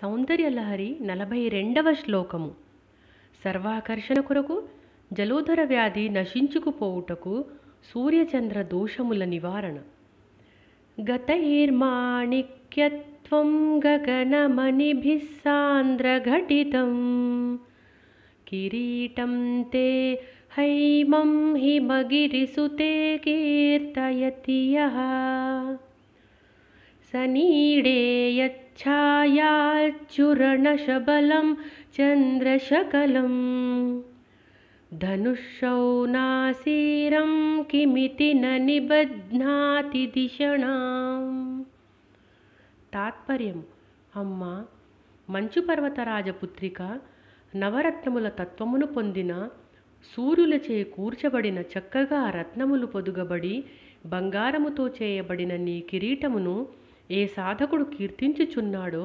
సౌందర్యలహరి నలభై రెండవ శ్లోకము సర్వాకర్షణ కొరకు జలోధర వ్యాధి నశించుకుపోవుటకు సూర్యచంద్ర దోషముల నివారణ గతైర్మాణిక్యత్వం గగనమణిభిస్సాంద్రఘటితం కిరీటం తే హైమం హిమగిరిసుతే కీర్తయతి सनीडेयच्छायाच्चूर्णशबलं चन्द्रशकलं చంద్రశకలం नासीरं किमिति न నిబధ్నాతి దిశణాం తాత్పర్యం అమ్మ మంచు పర్వతరాజపుత్రిక నవరత్నముల తత్వమును పొందిన సూర్యులచే కూర్చబడిన చక్కగా రత్నములు పొదుగబడి బంగారముతో చేయబడిన నీ కిరీటమును ఏ సాధకుడు కీర్తించుచున్నాడో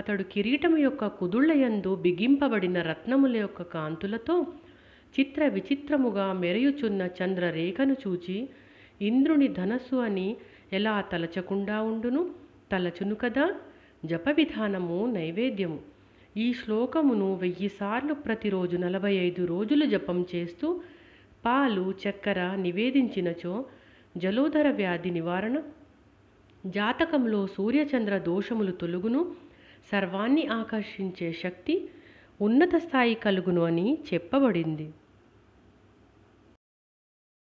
అతడు కిరీటం యొక్క కుదుళ్ళయందు బిగింపబడిన రత్నముల యొక్క కాంతులతో చిత్ర విచిత్రముగా మెరయుచున్న చంద్రరేఖను చూచి ఇంద్రుని ధనస్సు అని ఎలా తలచకుండా ఉండును తలచును కదా జప విధానము నైవేద్యము ఈ శ్లోకమును వెయ్యిసార్లు ప్రతిరోజు నలభై ఐదు రోజులు జపం చేస్తూ పాలు చక్కెర నివేదించినచో జలోదర వ్యాధి నివారణ జాతకంలో సూర్యచంద్ర దోషములు తొలుగును సర్వాన్ని ఆకర్షించే శక్తి ఉన్నత స్థాయి కలుగును అని చెప్పబడింది